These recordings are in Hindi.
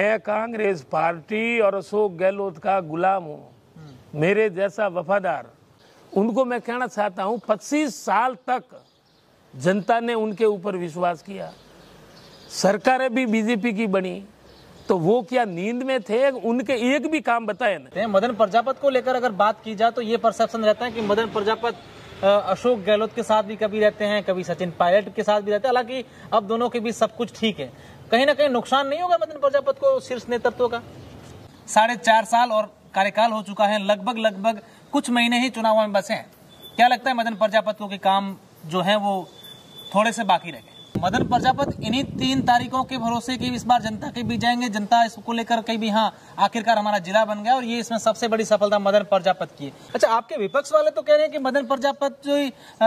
मैं कांग्रेस पार्टी और अशोक गहलोत का गुलाम हूँ मेरे जैसा वफादार उनको मैं कहना चाहता हूँ पच्चीस साल तक जनता ने उनके ऊपर विश्वास किया सरकारें भी बीजेपी की बनी तो वो क्या नींद में थे उनके एक भी काम बताए ना मदन प्रजापत को लेकर अगर बात की जाए तो ये परसेप्शन रहता है कि मदन प्रजापत अशोक गहलोत के साथ भी कभी रहते हैं कभी सचिन पायलट के साथ भी रहते हैं हालांकि अब दोनों के बीच सब कुछ ठीक है कहीं ना कहीं नुकसान नहीं होगा मदन प्रजापत को शीर्ष नेतृत्व का साढ़े चार साल और कार्यकाल हो चुका है लगभग लगभग कुछ महीने ही चुनावों में बसे हैं क्या लगता है मदन प्रजापत को के काम जो है वो थोड़े से बाकी रह गए मदन प्रजापत इन्हीं तीन तारीखों के भरोसे की इस बार जनता के बीच जाएंगे जनता इसको लेकर कहीं भी हाँ आखिरकार हमारा जिला बन गया और ये इसमें सबसे बड़ी सफलता मदन प्रजापत की है अच्छा आपके विपक्ष वाले तो कह रहे हैं कि मदन प्रजापत जो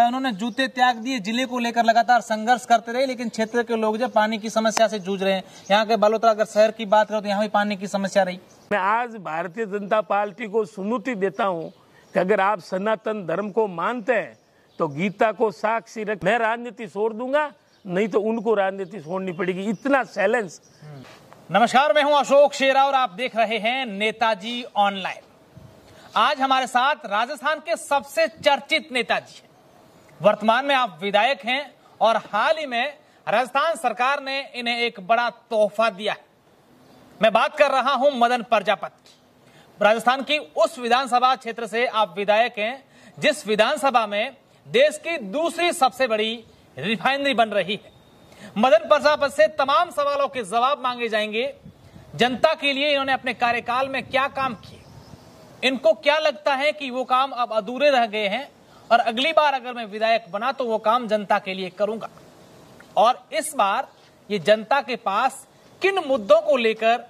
उन्होंने जूते त्याग दिए जिले को लेकर लगातार संघर्ष करते रहे लेकिन क्षेत्र के लोग जो पानी की समस्या से जूझ रहे हैं यहाँ के बालोतरा अगर शहर की बात करो तो यहाँ भी पानी की समस्या रही मैं आज भारतीय जनता पार्टी को सुनुति देता हूँ कि अगर आप सनातन धर्म को मानते हैं तो गीता को साक्षी रख मैं राजनीति छोड़ दूंगा नहीं तो उनको राजनीति छोड़नी पड़ेगी इतना सैलेंस नमस्कार मैं हूं अशोक शेरा और आप देख रहे हैं नेताजी ऑनलाइन आज हमारे साथ राजस्थान के सबसे चर्चित नेताजी हैं वर्तमान में आप विधायक हैं और हाल ही में राजस्थान सरकार ने इन्हें एक बड़ा तोहफा दिया है मैं बात कर रहा हूं मदन प्रजापत की राजस्थान की उस विधानसभा क्षेत्र से आप विधायक हैं जिस विधानसभा में देश की दूसरी सबसे बड़ी रिफाइनरी बन रही है मदन प्रसाद से तमाम सवालों के जवाब मांगे जाएंगे जनता के लिए इन्होंने अपने कार्यकाल में क्या काम किए इनको क्या लगता है कि वो काम अब अधूरे रह गए हैं और अगली बार अगर मैं विधायक बना तो वो काम जनता के लिए करूंगा और इस बार ये जनता के पास किन मुद्दों को लेकर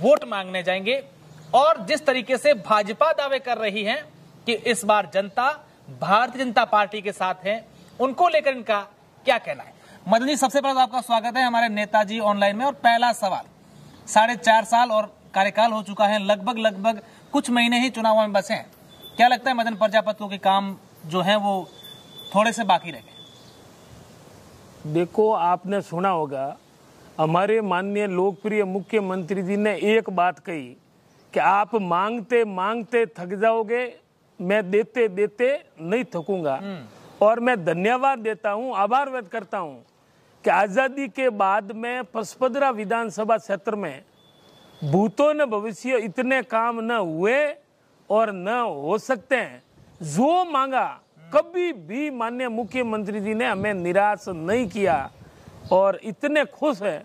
वोट मांगने जाएंगे और जिस तरीके से भाजपा दावे कर रही है कि इस बार जनता भारतीय जनता पार्टी के साथ है उनको लेकर इनका क्या कहना है मदन जी सबसे पहले तो आपका स्वागत है हमारे नेताजी ऑनलाइन में और पहला सवाल साढ़े चार साल और कार्यकाल हो चुका है लगभग लगभग कुछ महीने ही चुनाव में बसे हैं क्या लगता है मदन प्रजापत के काम जो है वो थोड़े से बाकी रह गए देखो आपने सुना होगा हमारे माननीय लोकप्रिय मुख्यमंत्री जी ने एक बात कही कि आप मांगते मांगते थक जाओगे मैं देते देते नहीं थकूंगा हम्म। और मैं धन्यवाद देता हूँ आभार व्यक्त करता हूँ कि आज़ादी के बाद में पसपदरा विधानसभा क्षेत्र में भूतों ने भविष्य इतने काम न हुए और न हो सकते हैं जो मांगा कभी भी माननीय मुख्यमंत्री जी ने हमें निराश नहीं किया और इतने खुश है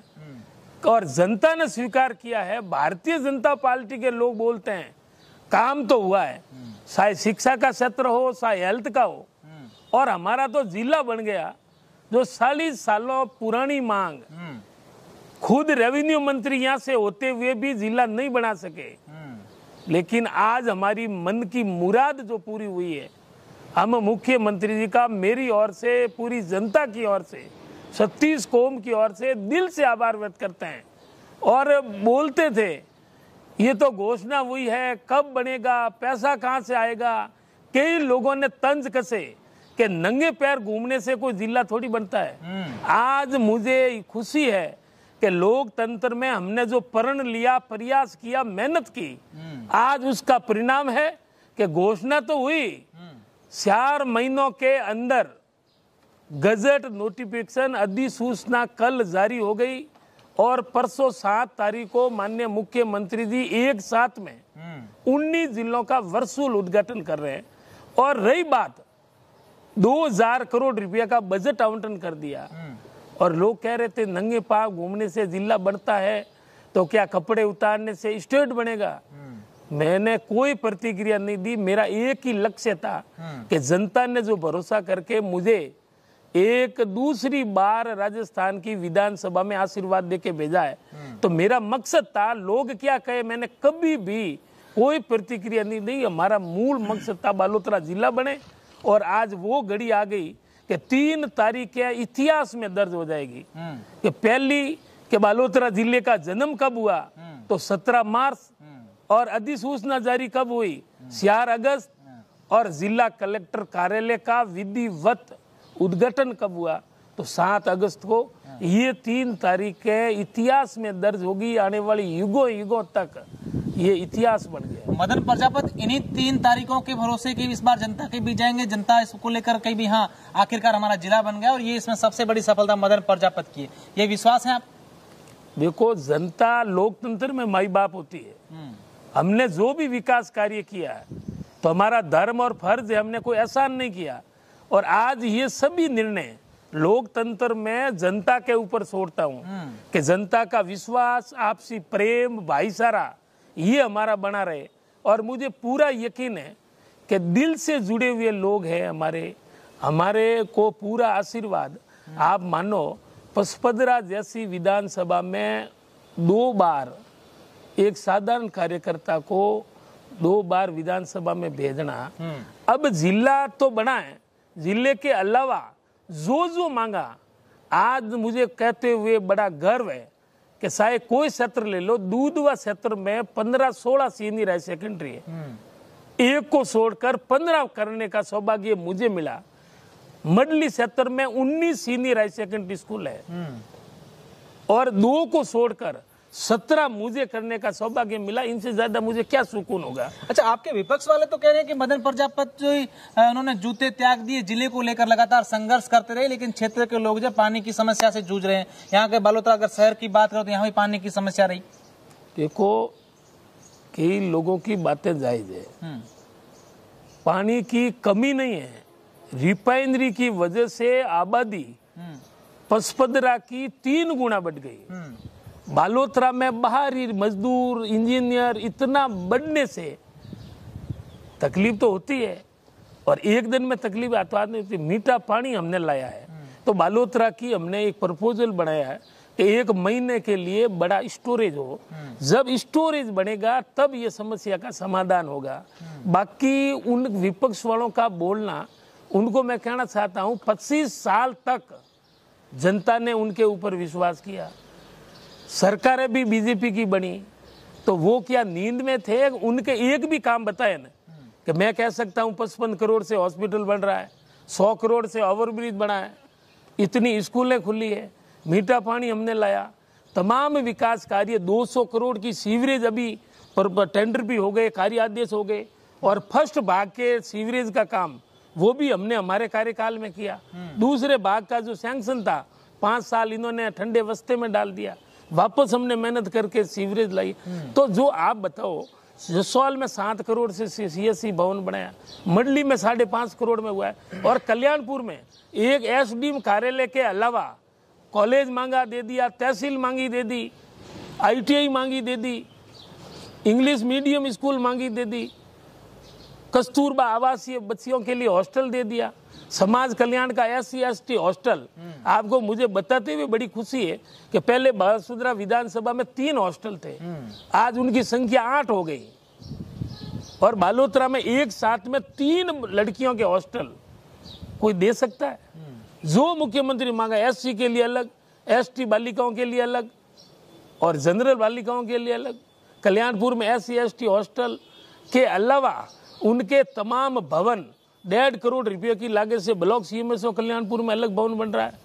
और जनता ने स्वीकार किया है भारतीय जनता पार्टी के लोग बोलते हैं काम तो हुआ है हम्म। चाहे शिक्षा का क्षेत्र हो चाहे हेल्थ का हो और हमारा तो जिला बन गया जो चालीस सालों पुरानी मांग हम्म। खुद रेवेन्यू मंत्री यहाँ से होते हुए भी जिला नहीं बना सके हम्म। लेकिन आज हमारी मन की मुराद जो पूरी हुई है हम मुख्यमंत्री जी का मेरी ओर से पूरी जनता की ओर से छत्तीस कोम की ओर से दिल से आभार व्यक्त करते हैं और बोलते थे ये तो घोषणा हुई है कब बनेगा पैसा कहाँ से आएगा कई लोगों ने तंज कसे कि नंगे पैर घूमने से कोई जिला थोड़ी बनता है हम्म। आज मुझे खुशी है कि लोकतंत्र में हमने जो प्रण लिया प्रयास किया मेहनत की हम्म। आज उसका परिणाम है कि घोषणा तो हुई हम्म। चार महीनों के अंदर गजट नोटिफिकेशन अधिसूचना कल जारी हो गई और परसों सात तारीख को माननीय मुख्यमंत्री जी एक साथ में उन्नीस जिलों का वर्चुअल उद्घाटन कर रहे हैं और रही बात 2000 करोड़ रुपया का बजट आवंटन कर दिया हम्म। और लोग कह रहे थे नंगे पाव घूमने से जिला बढ़ता है तो क्या कपड़े उतारने से स्टेट बनेगा हम्म। मैंने कोई प्रतिक्रिया नहीं दी मेरा एक ही लक्ष्य था हम्म। कि जनता ने जो भरोसा करके मुझे एक दूसरी बार राजस्थान की विधानसभा में आशीर्वाद देके भेजा है तो मेरा मकसद था लोग क्या कहे मैंने कभी भी कोई प्रतिक्रिया नहीं दी हमारा मूल मकसद था बालोतरा जिला बने और आज वो घड़ी आ गई कि तीन तारीखें इतिहास में दर्ज हो जाएगी हम्म। कि पहली कि बालोतरा जिले का जन्म कब हुआ हम्म। तो 17 मार्च हम्म। और अधिसूचना जारी कब हुई चार अगस्त और जिला कलेक्टर कार्यालय का विधिवत उद्घाटन कब हुआ तो सात अगस्त को ये तीन तारीखें इतिहास में दर्ज होगी आने वाली युगों युगों तक ये इतिहास बन गया मदन प्रजापत इन्हीं तीन तारीखों के भरोसे की इस बार जनता के बीच जाएंगे जनता इसको लेकर कहीं भी हाँ आखिरकार हमारा जिला बन गया और ये इसमें सबसे बड़ी सफलता मदन प्रजापत की है ये विश्वास है आप देखो जनता लोकतंत्र में माई बाप होती है हम्म। हमने जो भी विकास कार्य किया है तो हमारा धर्म और फर्ज हमने कोई एहसान नहीं किया और आज ये सभी निर्णय लोकतंत्र में जनता के ऊपर छोड़ता हूँ हम्म। कि जनता का विश्वास आपसी प्रेम भाईचारा ये हमारा बना रहे और मुझे पूरा यकीन है कि दिल से जुड़े हुए लोग हैं हमारे हमारे को पूरा आशीर्वाद हम्म। आप मानो पसपदरा जैसी विधानसभा में दो बार एक साधारण कार्यकर्ता को दो बार विधानसभा में भेजना हम्म। अब जिला तो बना है जिले के अलावा जो जो मांगा आज मुझे कहते हुए बड़ा गर्व है कि साहे कोई क्षेत्र ले लो दूध व क्षेत्र में पंद्रह सोलह सीनियर हाई सेकेंडरी है एक को छोड़कर पंद्रह करने का सौभाग्य मुझे मिला मडली क्षेत्र में उन्नीस सीनियर हाई सेकेंडरी स्कूल है और दो को छोड़कर सत्रह मुझे करने का सौभाग्य मिला इनसे ज्यादा मुझे क्या सुकून होगा अच्छा आपके विपक्ष वाले तो कह रहे हैं कि मदन प्रजापत उन्होंने जूते त्याग दिए जिले को लेकर लगातार संघर्ष करते रहे लेकिन क्षेत्र के लोग जो पानी की समस्या से जूझ रहे हैं यहाँ के बालोतरा अगर शहर की बात करो तो यहाँ भी पानी की समस्या रही देखो कई लोगों की बातें जायज है हम्म। पानी की कमी नहीं है रिफाइनरी की वजह से आबादी हम्म। पसपदरा की तीन गुना बढ़ गई हम्म। बालोतरा में बाहरी मजदूर इंजीनियर इतना बढ़ने से तकलीफ तो होती है और एक दिन में तकलीफ आतो आदमी होती मीठा पानी हमने लाया है तो बालोत्रा की हमने एक प्रपोजल बनाया है कि एक महीने के लिए बड़ा स्टोरेज हो जब स्टोरेज बनेगा तब ये समस्या का समाधान होगा बाकी उन विपक्ष वालों का बोलना उनको मैं कहना चाहता हूँ पच्चीस साल तक जनता ने उनके ऊपर विश्वास किया सरकारें भी बीजेपी की बनी तो वो क्या नींद में थे उनके एक भी काम बताए ना कि मैं कह सकता हूँ पचपन करोड़ से हॉस्पिटल बन रहा है सौ करोड़ से ओवरब्रिज बना है इतनी स्कूलें खुली है मीठा पानी हमने लाया तमाम विकास कार्य 200 करोड़ की सीवरेज अभी पर टेंडर भी हो गए कार्य आदेश हो गए और फर्स्ट भाग के सीवरेज का काम वो भी हमने हमारे कार्यकाल में किया हम्म। दूसरे भाग का जो सैंक्शन था पाँच साल इन्होंने ठंडे वस्ते में डाल दिया वापस हमने मेहनत करके सीवरेज लाई तो जो आप बताओ जसवाल में सात करोड़ से सीएससी भवन बनाया मंडली में साढ़े पांच करोड़ में हुआ है और कल्याणपुर में एक डी कार्यालय के अलावा कॉलेज मांगा दे दिया तहसील मांगी दे दी आईटीआई मांगी दे दी इंग्लिश मीडियम स्कूल मांगी दे दी कस्तूरबा आवासीय बच्चियों के लिए हॉस्टल दे दिया समाज कल्याण का एस सी हॉस्टल आपको मुझे बताते हुए बड़ी खुशी है कि पहले बासुद्रा विधानसभा में तीन हॉस्टल थे आज उनकी संख्या आठ हो गई और बालोतरा में एक साथ में तीन लड़कियों के हॉस्टल कोई दे सकता है जो मुख्यमंत्री मांगा एस के लिए अलग एस बालिकाओं के लिए अलग और जनरल बालिकाओं के लिए अलग कल्याणपुर में एस सी हॉस्टल के अलावा उनके तमाम भवन डेढ़ करोड़ रुपये की लागत से ब्लॉक सीएमएसओ कल्याणपुर में अलग भवन बन रहा है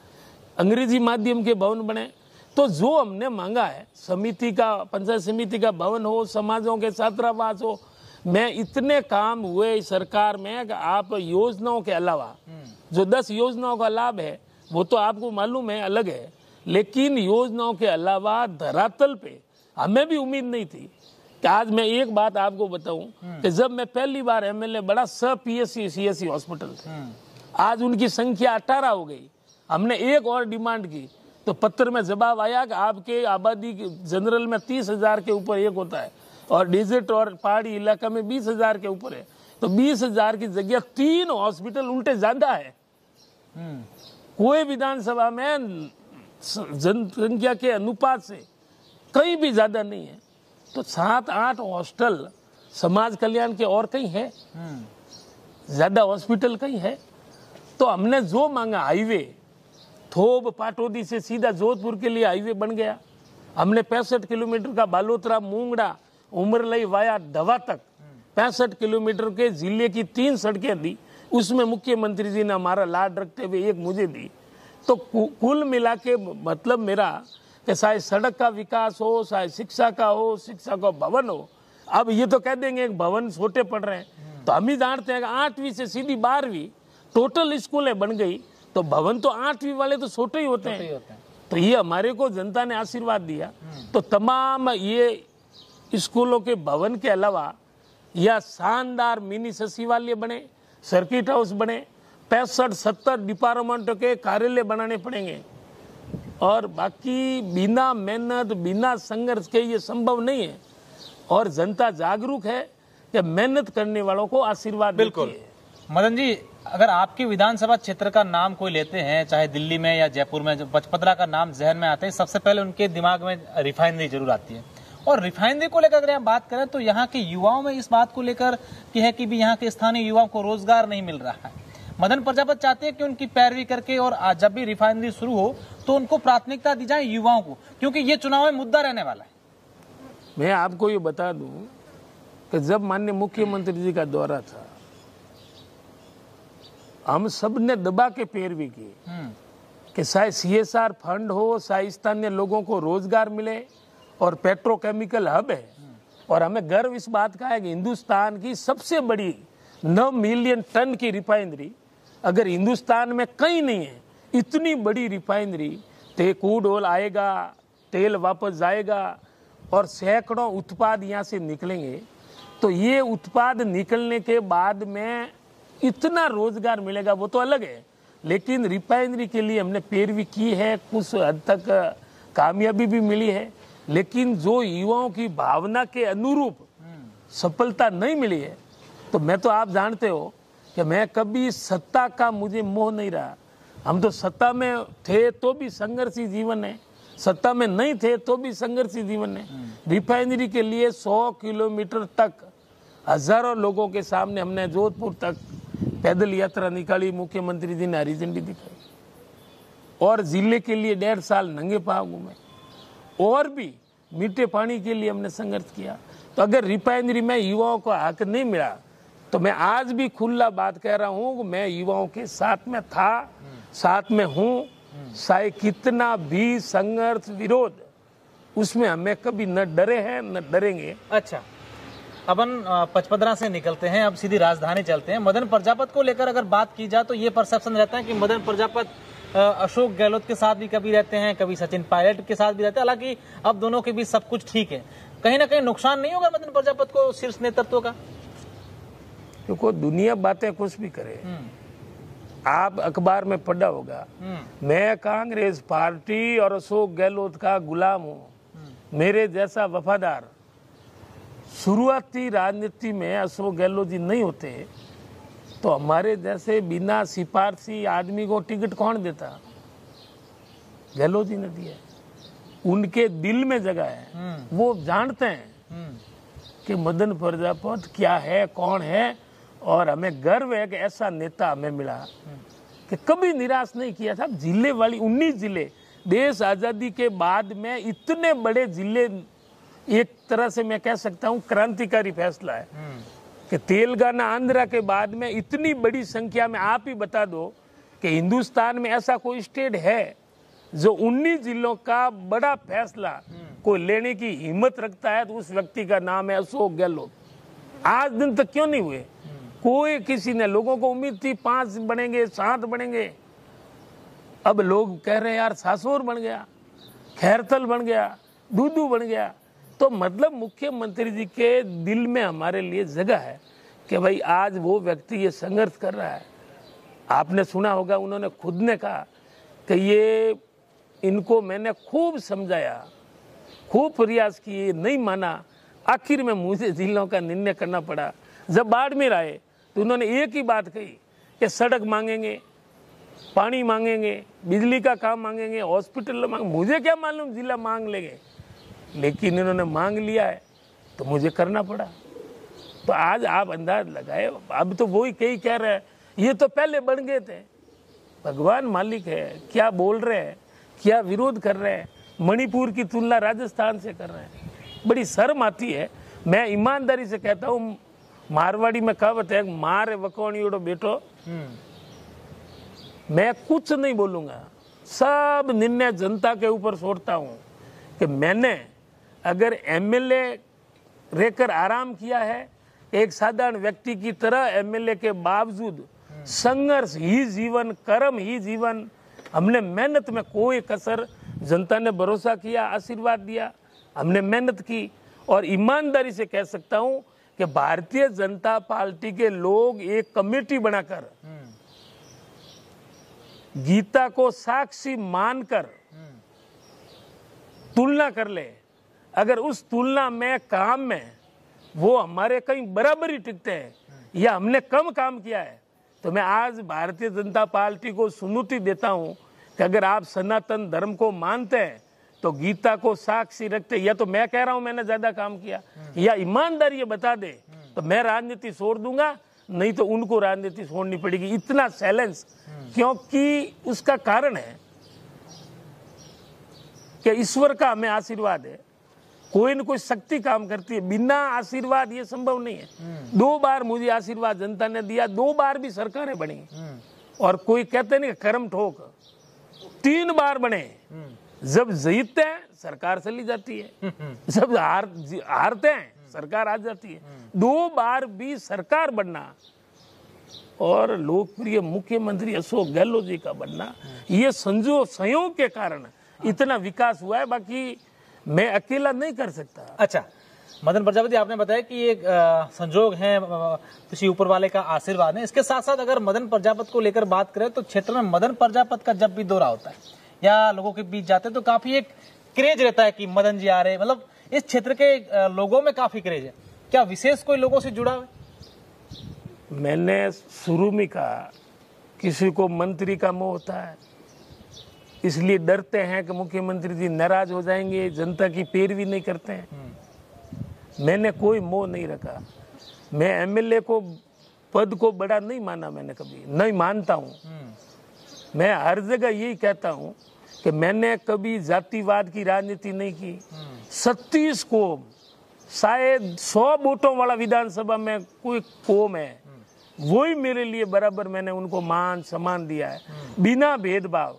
अंग्रेजी माध्यम के भवन बने तो जो हमने मांगा है समिति का पंचायत समिति का भवन हो समाजों के छात्रावास हो मैं इतने काम हुए सरकार में कि आप योजनाओं के अलावा हम्म। जो दस योजनाओं का लाभ है वो तो आपको मालूम है अलग है लेकिन योजनाओं के अलावा धरातल पे हमें भी उम्मीद नहीं थी तो आज मैं एक बात आपको बताऊं हम्म। कि जब मैं पहली बार एमएलए बड़ा सब पीएससी सीएससी हॉस्पिटल थे हम्म। आज उनकी संख्या अठारह हो गई हमने एक और डिमांड की तो पत्र में जवाब आया कि आपके आबादी जनरल में तीस हजार के ऊपर एक होता है और डिजिट और पहाड़ी इलाका में बीस हजार के ऊपर है तो बीस हजार की जगह तीन हॉस्पिटल उल्टे ज्यादा है हम्म। कोई विधानसभा में जनसंख्या के अनुपात से कहीं भी ज्यादा नहीं है तो सात आठ हॉस्टल समाज कल्याण के और कहीं हैं ज़्यादा हॉस्पिटल कहीं है तो हमने जो मांगा हाईवे थोब पाटोदी से सीधा जोधपुर के लिए हाईवे बन गया हमने पैंसठ किलोमीटर का बालोतरा मूंगड़ा उमरलई वाया दवा तक पैंसठ किलोमीटर के जिले की तीन सड़कें दी उसमें मुख्यमंत्री जी ने हमारा लाड रखते हुए एक मुझे दी तो कुल मिला के मतलब मेरा कि चाहे सड़क का विकास हो चाहे शिक्षा का हो शिक्षा का भवन हो अब ये तो कह देंगे भवन छोटे पड़ रहे हैं तो हम ही जानते हैं आठवीं से सीधी बारहवीं टोटल स्कूलें बन गई तो भवन तो आठवीं वाले तो छोटे ही होते हैं तो ये हमारे को जनता ने आशीर्वाद दिया हम्म। तो तमाम ये स्कूलों के भवन के अलावा यह शानदार मिनी सचिवालय बने सर्किट हाउस बने पैंसठ सत्तर डिपार्टमेंटों के कार्यालय बनाने पड़ेंगे और बाकी बिना मेहनत बिना संघर्ष के ये संभव नहीं है और जनता जागरूक है कि मेहनत करने वालों को आशीर्वाद बिल्कुल मदन जी अगर आपके विधानसभा क्षेत्र का नाम कोई लेते हैं चाहे दिल्ली में या जयपुर में बचपतरा का नाम जहन में आते हैं सबसे पहले उनके दिमाग में रिफाइनरी जरूर आती है और रिफाइनरी को लेकर अगर हम बात करें तो यहाँ के युवाओं में इस बात को लेकर कि है कि भी यहाँ के स्थानीय युवाओं को रोजगार नहीं मिल रहा है मदन प्रजापत चाहते हैं कि उनकी पैरवी करके और जब भी रिफाइनरी शुरू हो तो उनको प्राथमिकता दी जाए युवाओं को क्योंकि ये चुनाव में मुद्दा रहने वाला है मैं आपको ये बता दूं कि जब माननीय मुख्यमंत्री जी का दौरा था हम सब ने दबा के पैरवी की हम्म। कि चाहे सी एस आर फंड हो चाहे स्थानीय लोगों को रोजगार मिले और पेट्रोकेमिकल हब है हम्म। और हमें गर्व इस बात का है कि हिंदुस्तान की सबसे बड़ी नौ मिलियन टन की रिफाइनरी अगर हिंदुस्तान में कहीं नहीं है इतनी बड़ी रिफाइनरी तो कूड ऑल आएगा तेल वापस जाएगा और सैकड़ों उत्पाद यहाँ से निकलेंगे तो ये उत्पाद निकलने के बाद में इतना रोजगार मिलेगा वो तो अलग है लेकिन रिफाइनरी के लिए हमने पैरवी की है कुछ हद तक कामयाबी भी मिली है लेकिन जो युवाओं की भावना के अनुरूप हम्म। सफलता नहीं मिली है तो मैं तो आप जानते हो कि मैं कभी सत्ता का मुझे मोह नहीं रहा हम तो सत्ता में थे तो भी संघर्षी जीवन है सत्ता में नहीं थे तो भी संघर्षी जीवन है हम्म। रिफाइनरी के लिए 100 किलोमीटर तक हजारों लोगों के सामने हमने जोधपुर तक पैदल यात्रा निकाली मुख्यमंत्री जी ने हरी झंडी दिखाई और जिले के लिए डेढ़ साल नंगे पाव घूमे और भी मीठे पानी के लिए हमने संघर्ष किया तो अगर रिफाइनरी में युवाओं को हक नहीं मिला तो मैं आज भी खुला बात कह रहा हूँ मैं युवाओं के साथ में था साथ में हूँ चाहे कितना भी संघर्ष विरोध उसमें हमें कभी न डरे हैं न डरेंगे अच्छा अपन पचपदरा से निकलते हैं अब सीधी राजधानी चलते हैं मदन प्रजापत को लेकर अगर बात की जाए तो ये परसेप्शन रहता है कि मदन प्रजापत अशोक गहलोत के साथ भी कभी रहते हैं कभी सचिन पायलट के साथ भी रहते हैं हालांकि अब दोनों के बीच सब कुछ ठीक है कहीं ना कहीं नुकसान नहीं होगा मदन प्रजापत को शीर्ष नेतृत्व का क्योंकि दुनिया बातें कुछ भी करे हम्म। आप अखबार में पढ़ा होगा हम्म। मैं कांग्रेस पार्टी और अशोक गहलोत का गुलाम हूँ हम्म। मेरे जैसा वफादार शुरुआती राजनीति में अशोक गहलोत जी नहीं होते तो हमारे जैसे बिना सिफारसी आदमी को टिकट कौन देता गहलोत जी ने दिया उनके दिल में जगह है वो जानते हैं कि मदन प्रजापत क्या है कौन है और हमें गर्व है कि ऐसा नेता हमें मिला कि कभी निराश नहीं किया था जिले वाली उन्नीस जिले देश आज़ादी के बाद में इतने बड़े जिले एक तरह से मैं कह सकता हूँ क्रांतिकारी फैसला है कि तेलंगाना आंध्रा के बाद में इतनी बड़ी संख्या में आप ही बता दो कि हिंदुस्तान में ऐसा कोई स्टेट है जो उन्नीस जिलों का बड़ा फैसला को लेने की हिम्मत रखता है तो उस व्यक्ति का नाम है अशोक गहलोत आज दिन तक क्यों नहीं हुए कोई किसी ने लोगों को उम्मीद थी पांच बनेंगे सात बनेंगे अब लोग कह रहे हैं यार सासोर बन गया खैरथल बन गया दूधू बन गया तो मतलब मुख्यमंत्री जी के दिल में हमारे लिए जगह है कि भाई आज वो व्यक्ति ये संघर्ष कर रहा है आपने सुना होगा उन्होंने खुद ने कहा कि ये इनको मैंने खूब समझाया खूब प्रयास किए नहीं माना आखिर में मुझे जिलों का निर्णय करना पड़ा जब बाड़मेर आए तो उन्होंने एक ही बात कही कि सड़क मांगेंगे पानी मांगेंगे बिजली का काम मांगेंगे हॉस्पिटल मांग मुझे क्या मालूम जिला मांग लेंगे लेकिन इन्होंने मांग लिया है तो मुझे करना पड़ा तो आज आप अंदाज लगाए अब तो वही कही कह रहे हैं ये तो पहले बन गए थे भगवान मालिक है क्या बोल रहे हैं क्या विरोध कर रहे हैं मणिपुर की तुलना राजस्थान से कर रहे हैं बड़ी शर्म आती है मैं ईमानदारी से कहता हूँ मारवाड़ी में कहावत है मारे वकोणियोड़ो बेटो हम्म। मैं कुछ नहीं बोलूंगा सब निर्णय जनता के ऊपर छोड़ता हूं कि मैंने अगर एमएलए रहकर आराम किया है एक साधारण व्यक्ति की तरह एमएलए के बावजूद हम्म। संघर्ष ही जीवन कर्म ही जीवन हमने मेहनत में कोई कसर जनता ने भरोसा किया आशीर्वाद दिया हमने मेहनत की और ईमानदारी से कह सकता हूं कि भारतीय जनता पार्टी के लोग एक कमेटी बनाकर गीता को साक्षी मानकर तुलना कर ले अगर उस तुलना में काम में वो हमारे कहीं बराबरी टिकते हैं या हमने कम काम किया है तो मैं आज भारतीय जनता पार्टी को सुनुति देता हूं कि अगर आप सनातन धर्म को मानते हैं तो गीता को साक्षी रखते या तो मैं कह रहा हूं मैंने ज्यादा काम किया या ईमानदारी बता दे तो मैं राजनीति छोड़ दूंगा नहीं तो उनको राजनीति छोड़नी पड़ेगी इतना सैलेंस क्योंकि उसका कारण है कि ईश्वर का हमें आशीर्वाद है कोई ना कोई शक्ति काम करती है बिना आशीर्वाद ये संभव नहीं है दो बार मुझे आशीर्वाद जनता ने दिया दो बार भी सरकारें बनी और कोई कहते नहीं कर्म ठोक तीन बार बने जब जीतते हैं सरकार चली जाती है हम्म, हम्म। जब हार हारते हैं सरकार आ जाती है हम्म। दो बार भी सरकार बनना और लोकप्रिय मुख्यमंत्री अशोक गहलोत जी का बनना ये संजो संयोग के कारण हाँ। इतना विकास हुआ है बाकी मैं अकेला नहीं कर सकता अच्छा मदन प्रजापति आपने बताया कि ये संजोग है किसी ऊपर वाले का आशीर्वाद है इसके साथ साथ अगर मदन प्रजापत को लेकर बात करें तो क्षेत्र में मदन प्रजापत का जब भी दौरा होता है या लोगों के बीच जाते हैं तो काफी एक क्रेज रहता है कि मदन जी आ रहे हैं मतलब इस क्षेत्र के लोगों में काफी क्रेज है क्या विशेष कोई लोगों से जुड़ा है मैंने शुरू में कहा किसी को मंत्री का मोह होता है इसलिए डरते हैं कि मुख्यमंत्री जी नाराज हो जाएंगे जनता की पैरवी नहीं करते हैं हम्म। मैंने कोई मोह नहीं रखा मैं एमएलए को पद को बड़ा नहीं माना मैंने कभी नहीं मानता हूँ हम्म। मैं हर जगह यही कहता हूँ कि मैंने कभी जातिवाद की राजनीति नहीं की सत्तीस कोम शायद सौ वोटों वाला विधानसभा में कोई कोम है वो ही मेरे लिए बराबर मैंने उनको मान सम्मान दिया है बिना भेदभाव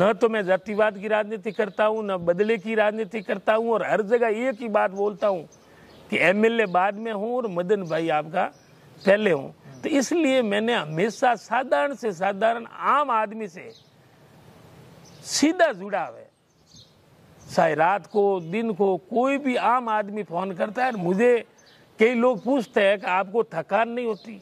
न तो मैं जातिवाद की राजनीति करता हूँ न बदले की राजनीति करता हूँ और हर जगह एक ही बात बोलता हूँ कि एमएलए बाद में हूँ और मदन भाई आपका पहले हूँ तो इसलिए मैंने हमेशा साधारण से साधारण आम आदमी से सीधा जुड़ा है चाहे रात को दिन को कोई भी आम आदमी फोन करता है मुझे कई लोग पूछते हैं कि आपको थकान नहीं होती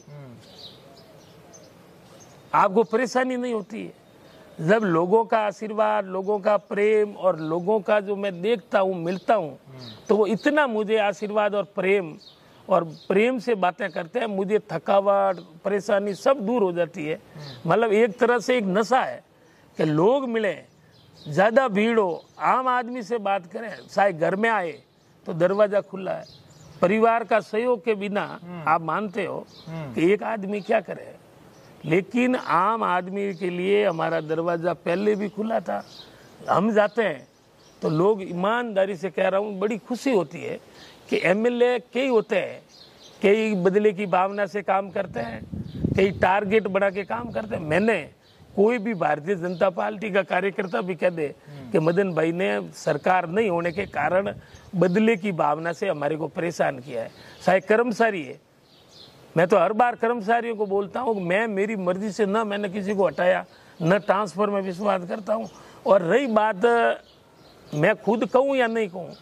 आपको परेशानी नहीं होती है जब लोगों का आशीर्वाद लोगों का प्रेम और लोगों का जो मैं देखता हूँ मिलता हूँ तो वो इतना मुझे आशीर्वाद और प्रेम और प्रेम से बातें करते हैं मुझे थकावट परेशानी सब दूर हो जाती है मतलब एक तरह से एक नशा है कि लोग मिलें ज़्यादा भीड़ हो आम आदमी से बात करें चाहे घर में आए तो दरवाज़ा खुला है परिवार का सहयोग के बिना हम्म। आप मानते हो हम्म। कि एक आदमी क्या करे लेकिन आम आदमी के लिए हमारा दरवाज़ा पहले भी खुला था हम जाते हैं तो लोग ईमानदारी से कह रहा हूँ बड़ी खुशी होती है कि एमएलए कई होते हैं कई बदले की भावना से काम करते हैं कई टारगेट बना के काम करते हैं मैंने कोई भी भारतीय जनता पार्टी का कार्यकर्ता भी कह दे हम्म। कि मदन भाई ने सरकार नहीं होने के कारण बदले की भावना से हमारे को परेशान किया है शायद कर्मचारी है मैं तो हर बार कर्मचारियों को बोलता हूँ मैं मेरी मर्जी से न मैंने किसी को हटाया न ट्रांसफर में विश्वास करता हूँ और रही बात मैं खुद कहूँ या नहीं कहूँ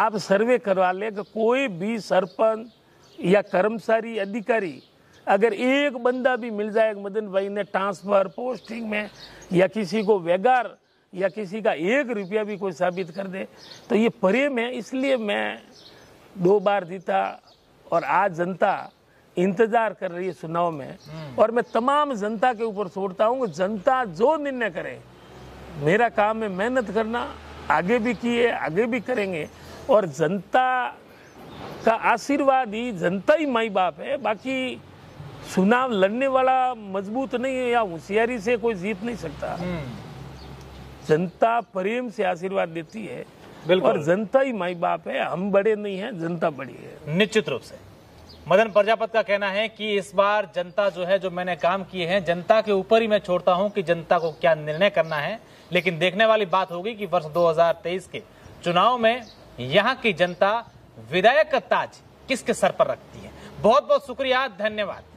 आप सर्वे करवा लें कि कोई भी सरपंच या कर्मचारी अधिकारी अगर एक बंदा भी मिल जाए मदन भाई ने ट्रांसफर पोस्टिंग में या किसी को वेगार या किसी का एक रुपया भी कोई साबित कर दे तो ये प्रेम है इसलिए मैं दो बार जीता और आज जनता इंतजार कर रही है चुनाव में हम्म। और मैं तमाम जनता के ऊपर छोड़ता हूँ जनता जो निर्णय करे मेरा काम है मेहनत करना आगे भी किए आगे भी करेंगे और जनता का आशीर्वाद ही जनता ही माई बाप है बाकी चुनाव लड़ने वाला मजबूत नहीं है या होशियारी से कोई जीत नहीं सकता हम्म। जनता प्रेम से आशीर्वाद देती है और जनता ही माई बाप है हम बड़े नहीं है जनता बड़ी है निश्चित रूप से मदन प्रजापत का कहना है कि इस बार जनता जो है जो मैंने काम किए हैं जनता के ऊपर ही मैं छोड़ता हूं कि जनता को क्या निर्णय करना है लेकिन देखने वाली बात होगी कि वर्ष 2023 के चुनाव में यहां की जनता विधायक का ताज किसके सर पर रखती है बहुत बहुत शुक्रिया धन्यवाद